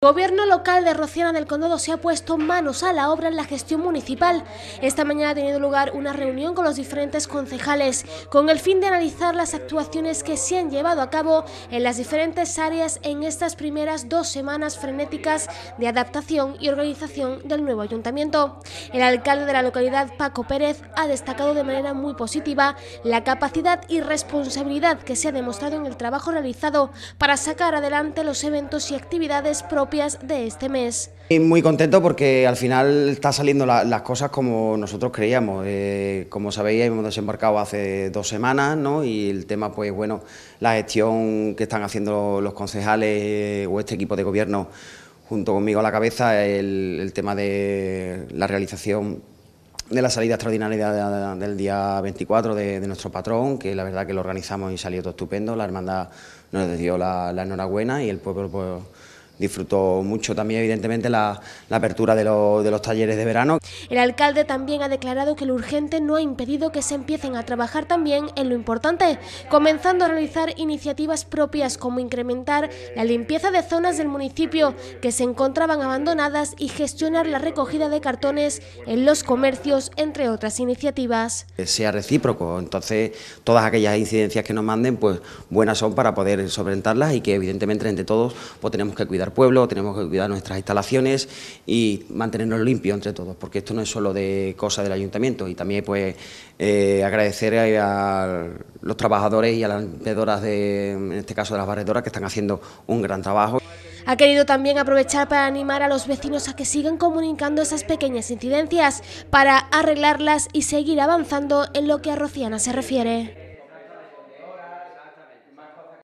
Gobierno local de Rociana del Condado se ha puesto manos a la obra en la gestión municipal. Esta mañana ha tenido lugar una reunión con los diferentes concejales con el fin de analizar las actuaciones que se han llevado a cabo en las diferentes áreas en estas primeras dos semanas frenéticas de adaptación y organización del nuevo ayuntamiento. El alcalde de la localidad, Paco Pérez, ha destacado de manera muy positiva la capacidad y responsabilidad que se ha demostrado en el trabajo realizado para sacar adelante los eventos y actividades propuestas de este mes. Y muy contento porque al final está saliendo las cosas como nosotros creíamos. Eh, como sabéis, hemos desembarcado hace dos semanas ¿no? y el tema, pues bueno, la gestión que están haciendo los concejales eh, o este equipo de gobierno junto conmigo a la cabeza, el, tema de la realización de la salida extraordinaria del día 24 de, nuestro patrón, que la verdad que lo organizamos y salió todo estupendo. La hermandad nos dio la, la enhorabuena y el pueblo pues, Disfrutó mucho también, evidentemente, la, apertura de, los talleres de verano. El alcalde también ha declarado que lo urgente no ha impedido que se empiecen a trabajar también en lo importante, comenzando a realizar iniciativas propias como incrementar la limpieza de zonas del municipio que se encontraban abandonadas y gestionar la recogida de cartones en los comercios, entre otras iniciativas. sea recíproco, entonces todas aquellas incidencias que nos manden, pues buenas son para poder solventarlas y que evidentemente entre todos pues, tenemos que cuidar pueblo, tenemos que cuidar nuestras instalaciones y mantenernos limpios entre todos, porque esto no es solo de cosa del ayuntamiento y también pues eh, agradecer a, los trabajadores y a las vendedoras, de, en este caso de las barredoras, que están haciendo un gran trabajo. Ha querido también aprovechar para animar a los vecinos a que sigan comunicando esas pequeñas incidencias para arreglarlas y seguir avanzando en lo que a Rociana se refiere.